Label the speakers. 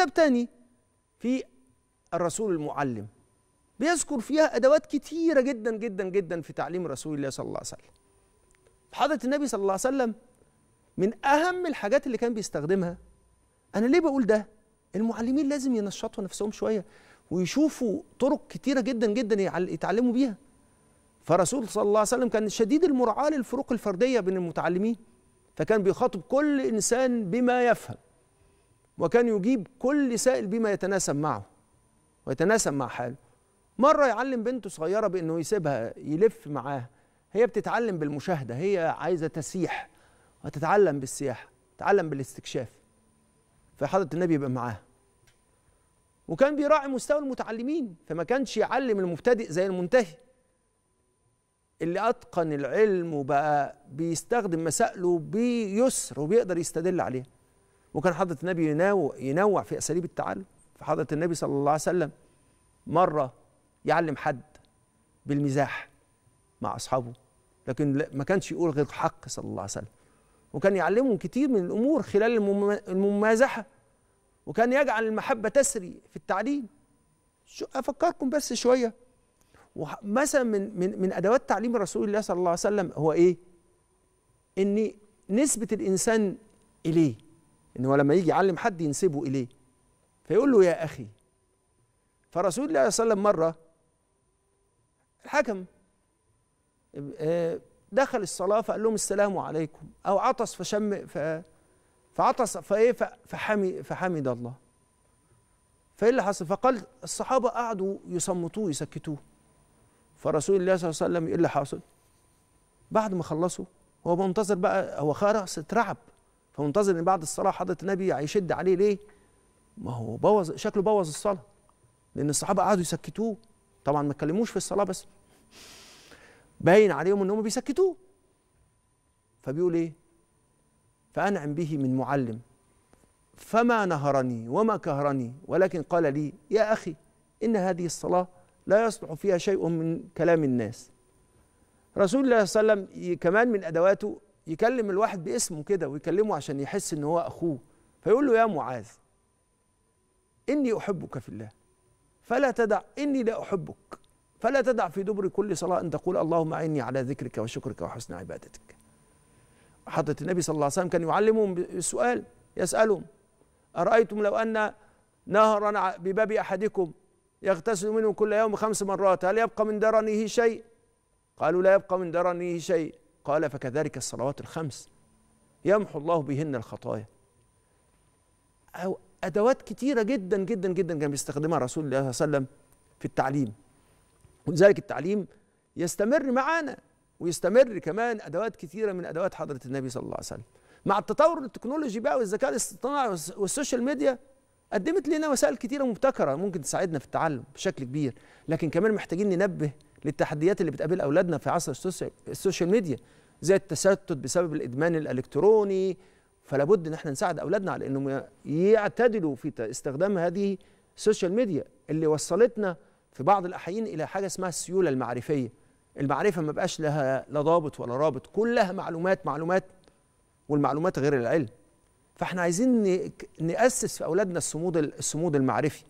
Speaker 1: كتاب تاني في الرسول المعلم بيذكر فيها أدوات كتيرة جدا جدا جدا في تعليم رسول الله صلى الله عليه وسلم حضرة النبي صلى الله عليه وسلم من أهم الحاجات اللي كان بيستخدمها أنا ليه بقول ده؟ المعلمين لازم ينشطوا نفسهم شوية ويشوفوا طرق كتيرة جدا جدا يتعلموا بيها فرسول صلى الله عليه وسلم كان شديد المراعاة للفروق الفردية بين المتعلمين فكان بيخاطب كل إنسان بما يفهم وكان يجيب كل سائل بما يتناسب معه ويتناسب مع حاله مرة يعلم بنته صغيرة بأنه يسيبها يلف معاها هي بتتعلم بالمشاهدة هي عايزة تسيح وتتعلم بالسياحة تتعلم بالاستكشاف فحضرة النبي يبقى معاها وكان بيراعي مستوى المتعلمين فما كانش يعلم المبتدئ زي المنتهي اللي أتقن العلم وبقى بيستخدم مسائله بيسر وبيقدر يستدل عليها وكان حضرة النبي ينوع, ينوع في أساليب التعلم فحضرة النبي صلى الله عليه وسلم مرة يعلم حد بالمزاح مع أصحابه لكن ما كانش يقول غير حق صلى الله عليه وسلم وكان يعلمهم كتير من الأمور خلال الممازحة وكان يجعل المحبة تسري في التعليم أفكركم بس شوية ومثلا من, من, من أدوات تعليم رسول الله صلى الله عليه وسلم هو إيه؟ إن نسبة الإنسان إليه ان هو لما يجي يعلم حد ينسبه اليه فيقول له يا اخي فرسول الله صلى الله عليه وسلم مره الحكم آه، دخل الصلاه فقال لهم السلام عليكم او عطس فشم ف فعطس فايه فحمي فحمد الله فايه اللي حصل فقال الصحابه قعدوا يصمتوه يسكتوه فرسول الله صلى الله عليه وسلم ايه اللي حصل بعد ما خلصوا هو منتظر بقى هو خلاص اترعب فمنتظر ان بعد الصلاه حضره النبي هيشد عليه ليه؟ ما هو بوظ شكله بوظ الصلاه لان الصحابه قعدوا يسكتوه طبعا ما اتكلموش في الصلاه بس باين عليهم ان هم بيسكتوه فبيقول ايه؟ فانعم به من معلم فما نهرني وما كهرني ولكن قال لي يا اخي ان هذه الصلاه لا يصلح فيها شيء من كلام الناس رسول الله صلى الله عليه وسلم كمان من ادواته يكلم الواحد باسمه كده ويكلمه عشان يحس ان هو اخوه فيقول له يا معاذ اني احبك في الله فلا تدع اني لا احبك فلا تدع في دبر كل صلاه ان تقول اللهم اعني على ذكرك وشكرك وحسن عبادتك حضرة النبي صلى الله عليه وسلم كان يعلمهم بسؤال يسألهم أرأيتم لو أن نهرا بباب أحدكم يغتسل منه كل يوم خمس مرات هل يبقى من درنه شيء قالوا لا يبقى من درنه شيء قال فكذلك الصلوات الخمس يمحو الله بهن الخطايا أو أدوات كتيرة جدا جدا جدا كان بيستخدمها رسول الله صلى الله عليه وسلم في التعليم ولذلك التعليم يستمر معانا ويستمر كمان أدوات كتيرة من أدوات حضرة النبي صلى الله عليه وسلم مع التطور التكنولوجي بقى والذكاء الاصطناعي والسوشيال ميديا قدمت لنا وسائل كتيرة مبتكرة ممكن تساعدنا في التعلم بشكل كبير لكن كمان محتاجين ننبه للتحديات اللي بتقابل اولادنا في عصر السوشيال ميديا زي التشتت بسبب الادمان الالكتروني فلا بد ان احنا نساعد اولادنا على انهم يعتدلوا في استخدام هذه السوشيال ميديا اللي وصلتنا في بعض الاحيان الى حاجه اسمها السيوله المعرفيه المعرفه ما بقاش لها لا ضابط ولا رابط كلها معلومات معلومات والمعلومات غير العلم فاحنا عايزين ناسس في اولادنا الصمود الصمود المعرفي